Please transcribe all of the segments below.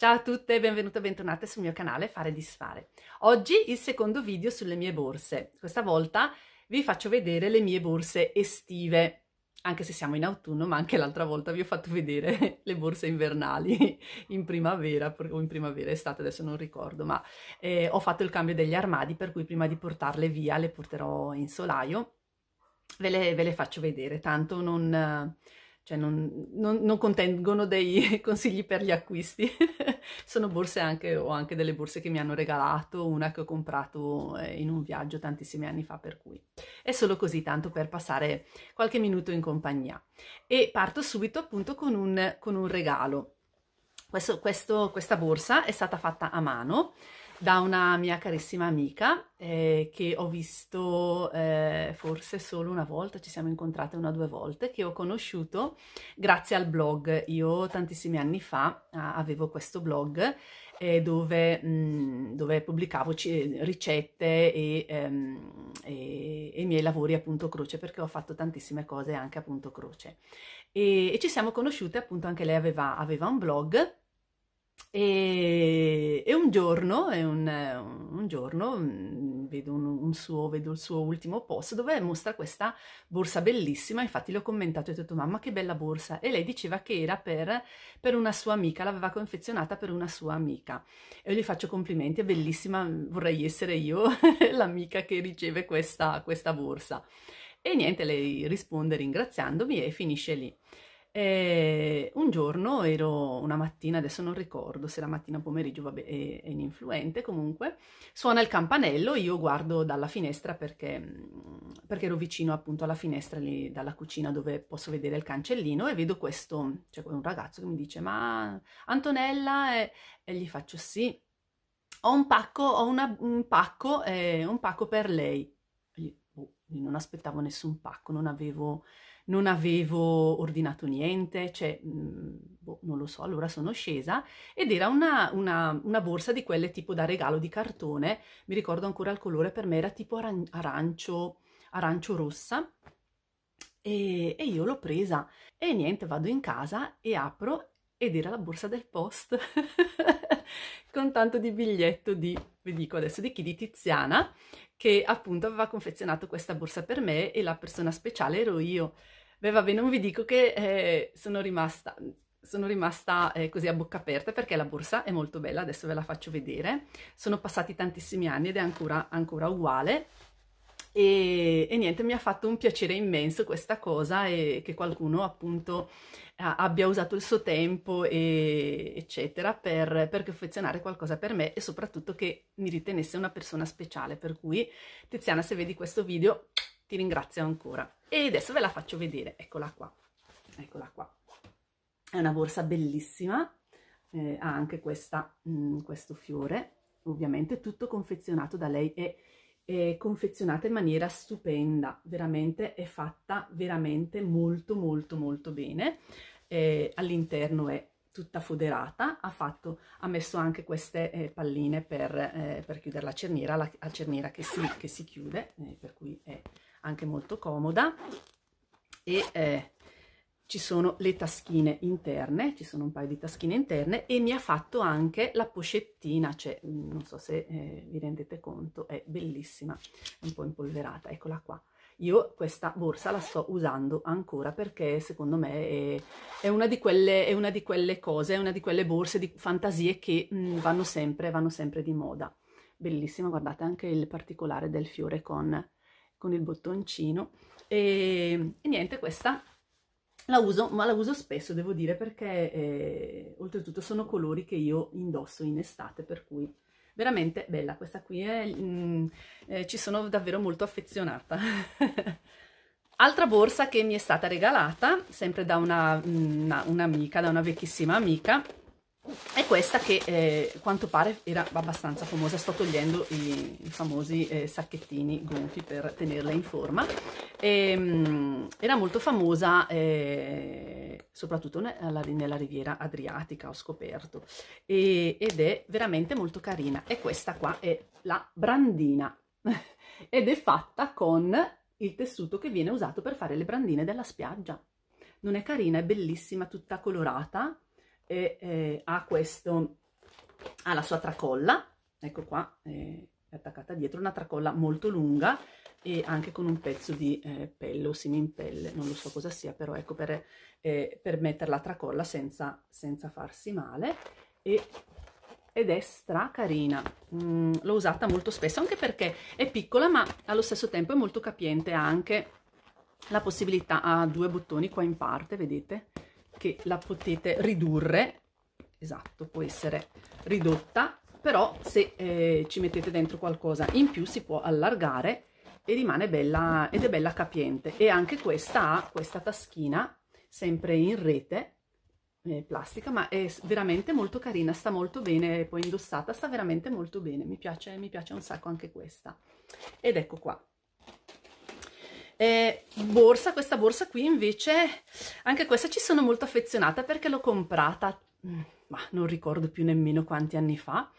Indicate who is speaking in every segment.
Speaker 1: Ciao a tutte e benvenute e bentornate sul mio canale Fare e Disfare. Oggi il secondo video sulle mie borse. Questa volta vi faccio vedere le mie borse estive, anche se siamo in autunno, ma anche l'altra volta vi ho fatto vedere le borse invernali in primavera o in primavera estate, adesso non ricordo, ma eh, ho fatto il cambio degli armadi per cui prima di portarle via le porterò in solaio. Ve le, ve le faccio vedere, tanto non cioè non, non, non, contengono dei consigli per gli acquisti, sono borse anche, ho anche delle borse che mi hanno regalato, una che ho comprato eh, in un viaggio tantissimi anni fa, per cui è solo così tanto per passare qualche minuto in compagnia. E parto subito appunto con un, con un regalo. Questo, questo, questa borsa è stata fatta a mano da una mia carissima amica eh, che ho visto eh, forse solo una volta, ci siamo incontrate una o due volte, che ho conosciuto grazie al blog. Io tantissimi anni fa ah, avevo questo blog eh, dove, mh, mm, dove, pubblicavo ricette e, ehm, e, e, i miei lavori a punto croce perché ho fatto tantissime cose anche a punto croce. E, e ci siamo conosciute appunto, anche lei aveva, aveva un blog e, e un giorno, e un, un giorno mm, vedo, un, un suo, vedo, il suo ultimo post dove mostra questa borsa bellissima, infatti l'ho commentato e ho detto mamma che bella borsa e lei diceva che era per, per una sua amica, l'aveva confezionata per una sua amica e io gli faccio complimenti, è bellissima, vorrei essere io l'amica che riceve questa, questa borsa. E niente, lei risponde ringraziandomi e finisce lì. E eh, un giorno ero una mattina, adesso non ricordo se la mattina o pomeriggio, vabbè, è, è, ininfluente comunque. Suona il campanello, io guardo dalla finestra perché, mm, perché, ero vicino appunto alla finestra lì dalla cucina dove posso vedere il cancellino e vedo questo, cioè un ragazzo che mi dice: Ma Antonella? E, e gli faccio: Sì, ho un pacco, ho una, un, pacco eh, un pacco per lei. Boh, io, oh, non aspettavo nessun pacco, non avevo non avevo ordinato niente, cioè, mhmm, boh, non lo so, allora sono scesa ed era una, una, una, borsa di quelle tipo da regalo di cartone, mi ricordo ancora il colore, per me era tipo aran- arancio, arancio rossa e, e io l'ho presa e niente, vado in casa e apro ed era la borsa del post con tanto di biglietto di, vi dico adesso, di chi? Di Tiziana che appunto aveva confezionato questa borsa per me e la persona speciale ero io. Beh, vabbè, non vi dico che eh, sono rimasta, sono rimasta eh, così a bocca aperta perché la borsa è molto bella, adesso ve la faccio vedere. Sono passati tantissimi anni ed è ancora, ancora uguale. E, e, niente, mi ha fatto un piacere immenso questa cosa e che qualcuno appunto abbia usato il suo tempo e, eccetera per, per confezionare qualcosa per me e soprattutto che mi ritenesse una persona speciale. Per cui Tiziana, se vedi questo video, ti ringrazio ancora. E adesso ve la faccio vedere, eccola qua, eccola qua. È una borsa bellissima, eh, ha anche questa, mh, mm, questo fiore, ovviamente tutto confezionato da lei è, è confezionata in maniera stupenda, veramente è fatta veramente molto molto molto bene. Eh, all'interno è tutta foderata, ha, fatto, ha messo anche queste eh, palline per, eh, per, chiudere la cerniera, la, la cerniera che si, che si chiude, eh, per cui è anche molto comoda e eh, ci sono le taschine interne, ci sono un paio di taschine interne e mi ha fatto anche la pochettina, cioè mm, non so se eh, vi rendete conto, è bellissima, è un po' impolverata, eccola qua. Io questa borsa la sto usando ancora perché secondo me è, è, una, di quelle, è una, di quelle, cose, è una di quelle borse di fantasie che mh, mm, vanno, sempre, vanno sempre di moda. Bellissima, guardate anche il particolare del fiore con con il bottoncino e, e niente questa la uso, ma la uso spesso, devo dire, perché eh, oltretutto sono colori che io indosso in estate, per cui veramente bella. Questa qui è, mm, eh, ci sono davvero molto affezionata. Altra borsa che mi è stata regalata, sempre da mm, un'amica, un da una vecchissima amica, è questa che eh, quanto pare era abbastanza famosa, sto togliendo i, i famosi eh, sacchettini gonfi per tenerla in forma, e, ehm, mh, era molto famosa eh, soprattutto nella, nella, riviera adriatica ho scoperto e, ed è veramente molto carina e questa qua è la brandina ed è fatta con il tessuto che viene usato per fare le brandine della spiaggia, non è carina, è bellissima, tutta colorata e eh, ha questo, ha la sua tracolla, ecco qua, eh, è attaccata dietro, una tracolla molto lunga e anche con un pezzo di eh, pelle o semimpelle, non lo so cosa sia, però ecco per, eh, per mettere la tracolla senza, senza farsi male e ed è stra carina mm, l'ho usata molto spesso anche perché è piccola ma allo stesso tempo è molto capiente ha anche la possibilità ha due bottoni qua in parte vedete che la potete ridurre, esatto, può essere ridotta, però se eh, ci mettete dentro qualcosa in più si può allargare e rimane bella, ed è bella capiente. E anche questa ha questa taschina, sempre in rete, eh, plastica, ma è veramente molto carina, sta molto bene, poi indossata, sta veramente molto bene, mi piace, mi piace un sacco anche questa. Ed ecco qua, eh, borsa, questa borsa qui invece, anche questa ci sono molto affezionata perché l'ho comprata, mm, ma non ricordo più nemmeno quanti anni fa,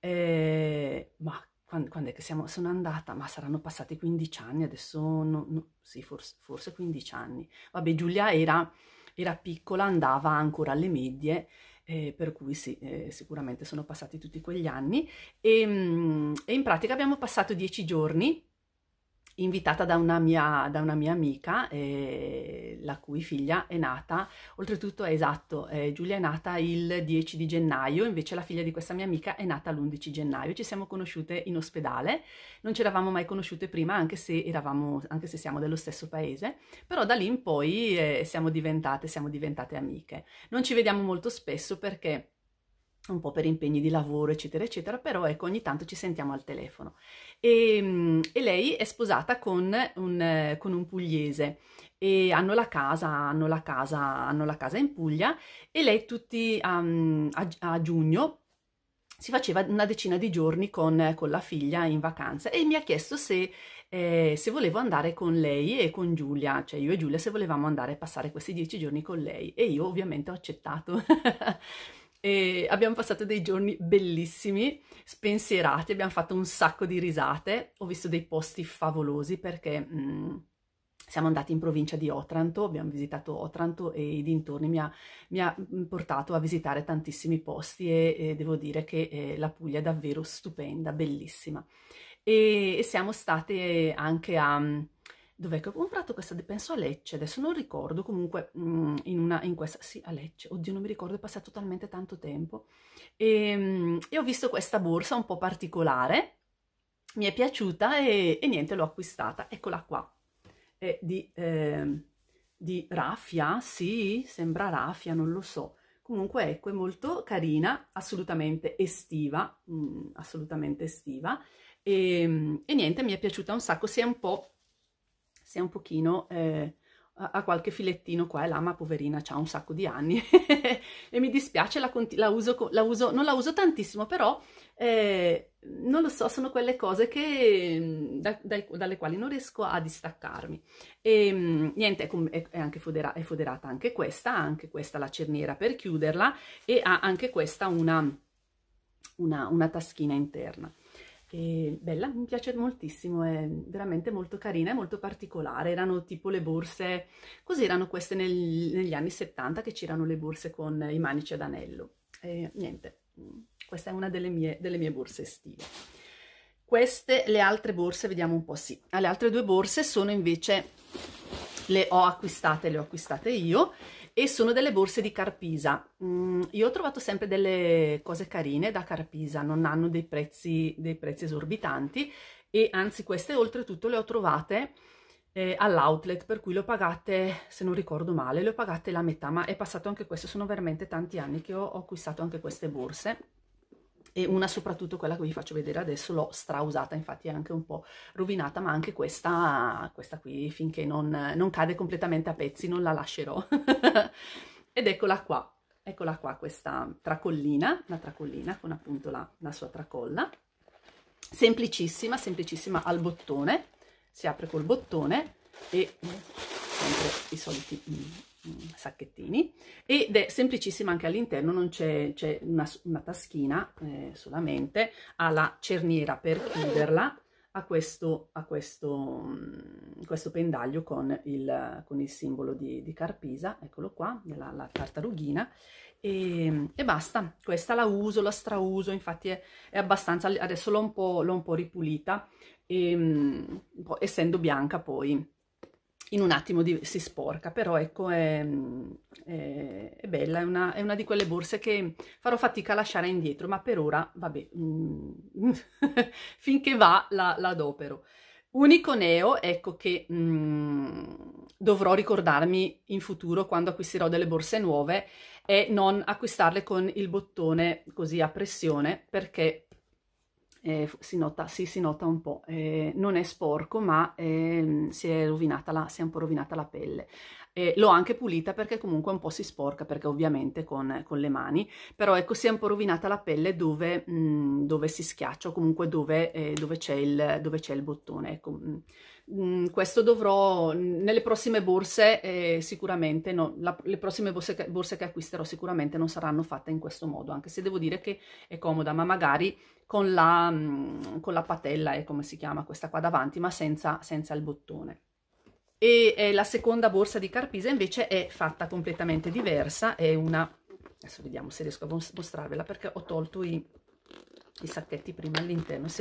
Speaker 1: eh, ma quando, quando, è che siamo, sono andata, ma saranno passati 15 anni, adesso no, no, sì, forse, forse 15 anni. Vabbè, Giulia era, era piccola, andava ancora alle medie, eh, per cui sì, eh, sicuramente sono passati tutti quegli anni e, mm, e in pratica abbiamo passato 10 giorni invitata da una mia, da una mia amica, eh, la cui figlia è nata, oltretutto è esatto, eh, Giulia è nata il 10 di gennaio, invece la figlia di questa mia amica è nata l'11 gennaio, ci siamo conosciute in ospedale, non ci eravamo mai conosciute prima anche se, eravamo, anche se siamo dello stesso paese, però da lì in poi eh, siamo, diventate, siamo diventate amiche. Non ci vediamo molto spesso perché un po' per impegni di lavoro, eccetera, eccetera, però ecco, ogni tanto ci sentiamo al telefono. E, ehm, e lei è sposata con un, con un, pugliese e hanno la casa, hanno la casa, hanno la casa in Puglia e lei tutti um, a, a giugno si faceva una decina di giorni con, con, la figlia in vacanza e mi ha chiesto se, eh, se, volevo andare con lei e con Giulia, cioè io e Giulia, se volevamo andare a passare questi dieci giorni con lei e io ovviamente ho accettato. e abbiamo passato dei giorni bellissimi, spensierati, abbiamo fatto un sacco di risate, ho visto dei posti favolosi perché mh, mm, siamo andati in provincia di Otranto, abbiamo visitato Otranto e i dintorni mi ha, mi ha mm, portato a visitare tantissimi posti e, e devo dire che eh, la Puglia è davvero stupenda, bellissima. E, e siamo state anche a mm, Dov'è che ho comprato questa? Penso a Lecce, adesso non ricordo, comunque mm, in, una, in questa, sì, a Lecce, oddio non mi ricordo, è passato talmente tanto tempo. E, ehm, e ho visto questa borsa un po' particolare, mi è piaciuta e, e niente, l'ho acquistata. Eccola qua, è di, eh, di raffia, sì, sembra raffia, non lo so. Comunque ecco, è molto carina, assolutamente estiva, mh, mm, assolutamente estiva. E, ehm, e, niente, mi è piaciuta un sacco, si è un po' se un pochino eh, ha qualche filettino qua e là, ma poverina ha un sacco di anni e mi dispiace, la, la, uso, la uso, non la uso tantissimo, però eh, non lo so, sono quelle cose che, mm, da, dai, dalle quali non riesco a distaccarmi. E mm, niente, è, è, è anche fodera, è foderata anche questa, anche questa la cerniera per chiuderla e ha anche questa una, una, una taschina interna e bella, mi piace moltissimo, è veramente molto carina e molto particolare, erano tipo le borse, così erano queste nel, negli anni 70 che c'erano le borse con i manici ad anello, e niente, questa è una delle mie, delle mie borse estive. Queste, le altre borse, vediamo un po', sì, ah, le altre due borse sono invece le ho acquistate, le ho acquistate io e sono delle borse di Carpisa. Mm, io ho trovato sempre delle cose carine da Carpisa, non hanno dei prezzi, dei prezzi esorbitanti e anzi queste oltretutto le ho trovate eh, all'outlet per cui le ho pagate, se non ricordo male, le ho pagate la metà ma è passato anche questo, sono veramente tanti anni che ho acquistato anche queste borse e una soprattutto quella che vi faccio vedere adesso l'ho strausata, infatti è anche un po' rovinata, ma anche questa, questa qui finché non, non cade completamente a pezzi non la lascerò. Ed eccola qua, eccola qua questa tracollina, la tracollina con appunto la, la sua tracolla, semplicissima, semplicissima al bottone, si apre col bottone e sempre i soliti Mm, sacchettini ed è semplicissima anche all'interno, non c'è, una, una, taschina eh, solamente, ha la cerniera per chiuderla, a questo, ha questo, mm, questo pendaglio con il, con il simbolo di, di, Carpisa, eccolo qua, della, la tartarughina, e, e, basta, questa la uso, la strauso, infatti è, è abbastanza, adesso l'ho un, un, po' ripulita, e, ehm, essendo bianca poi in un attimo di, si sporca, però ecco è, è, è bella, è una, è una, di quelle borse che farò fatica a lasciare indietro, ma per ora, vabbè, mm, finché va la, la adopero. Unico neo, ecco che mm, dovrò ricordarmi in futuro quando acquisterò delle borse nuove, è non acquistarle con il bottone così a pressione, perché eh, si, nota, sì, si nota un po', eh, non è sporco ma eh, si è rovinata la, si è un po' rovinata la pelle. Eh, l'ho anche pulita perché comunque un po' si sporca, perché ovviamente con, con le mani, però ecco si è un po' rovinata la pelle dove, mh, mm, dove si schiaccia o comunque dove, eh, dove c'è il, il, bottone. Ecco, mh, mm, mm, questo dovrò, nelle prossime borse eh, sicuramente, no, la, le prossime borse che, borse che acquisterò sicuramente non saranno fatte in questo modo, anche se devo dire che è comoda, ma magari con la, mh, con la patella, eh, come si chiama questa qua davanti, ma senza, senza il bottone e eh, la seconda borsa di Carpisa invece è fatta completamente diversa, è una, adesso vediamo se riesco a mostrarvela perché ho tolto i, i sacchetti prima all'interno, si,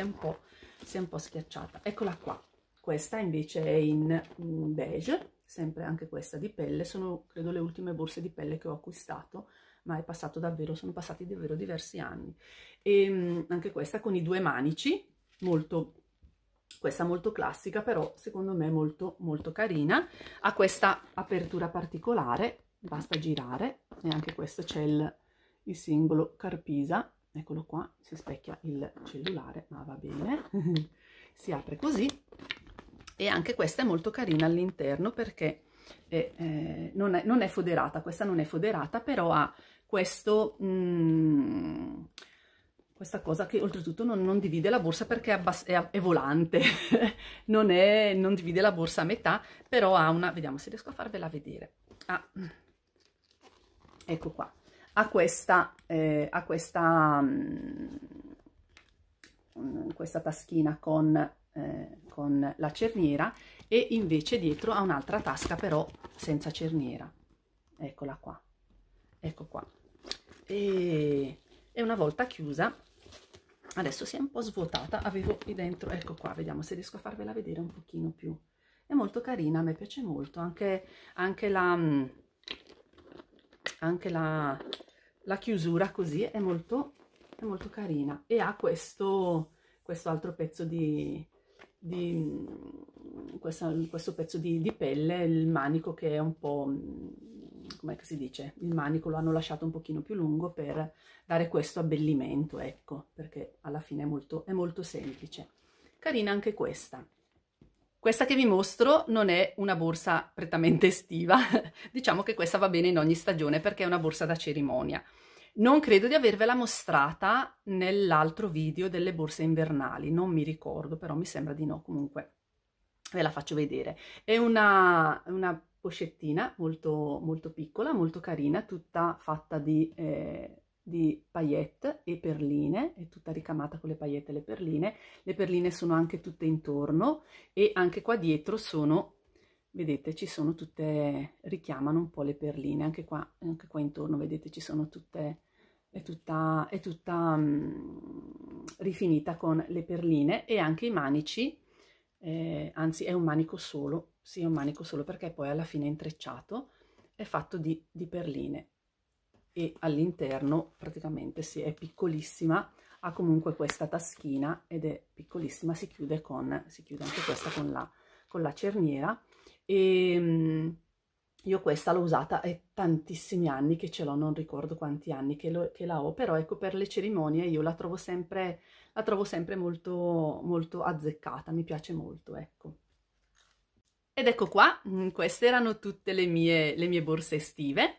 Speaker 1: si è un po' schiacciata, eccola qua, questa invece è in, mm, beige, sempre anche questa di pelle, sono credo le ultime borse di pelle che ho acquistato, ma è passato davvero, sono passati davvero diversi anni, e ehm, anche questa con i due manici, molto questa molto classica però secondo me molto molto carina ha questa apertura particolare basta girare e anche questo c'è il, il, simbolo carpisa eccolo qua si specchia il cellulare ma va bene si apre così e anche questa è molto carina all'interno perché è, eh, non, è, non, è, foderata questa non è foderata però ha questo mm, questa cosa che oltretutto non, non divide la borsa perché è, è, è volante, non, è, non, divide la borsa a metà, però ha una, vediamo se riesco a farvela vedere, ah, ecco qua, ha questa, eh, ha questa, mh, mm, questa taschina con, eh, con la cerniera e invece dietro ha un'altra tasca però senza cerniera, eccola qua, ecco qua, e e una volta chiusa adesso si è un po' svuotata avevo qui dentro ecco qua vediamo se riesco a farvela vedere un pochino più è molto carina a me piace molto anche, anche la mm, anche la, la chiusura così è molto è molto carina e ha questo questo altro pezzo di di mm, questo, questo pezzo di, di pelle il manico che è un po' mm, come si dice, il manico lo hanno lasciato un pochino più lungo per dare questo abbellimento, ecco, perché alla fine è molto, è molto semplice. Carina anche questa. Questa che vi mostro non è una borsa prettamente estiva, diciamo che questa va bene in ogni stagione perché è una borsa da cerimonia. Non credo di avervela mostrata nell'altro video delle borse invernali, non mi ricordo, però mi sembra di no comunque. Ve la faccio vedere. È una, una pochettina molto, molto piccola, molto carina, tutta fatta di, eh, di paillette e perline, è tutta ricamata con le paillette e le perline. Le perline sono anche tutte intorno e anche qua dietro sono vedete ci sono tutte richiamano un po' le perline anche qua, anche qua intorno vedete ci sono tutte è tutta, è tutta um, rifinita con le perline e anche i manici eh, anzi è un manico solo, sì è un manico solo perché poi alla fine è intrecciato, è fatto di, di perline e all'interno praticamente si sì, è piccolissima, ha comunque questa taschina ed è piccolissima, si chiude, con, si chiude anche questa con la, con la cerniera e ehm, io questa l'ho usata è tantissimi anni che ce l'ho, non ricordo quanti anni che, lo, che, la ho, però ecco per le cerimonie io la trovo sempre, la trovo sempre molto, molto azzeccata, mi piace molto, ecco. Ed ecco qua, mm, queste erano tutte le mie, le mie borse estive.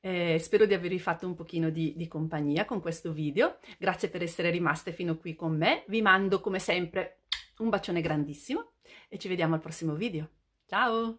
Speaker 1: Eh, spero di avervi fatto un pochino di, di, compagnia con questo video. Grazie per essere rimaste fino qui con me. Vi mando come sempre un bacione grandissimo e ci vediamo al prossimo video. Ciao!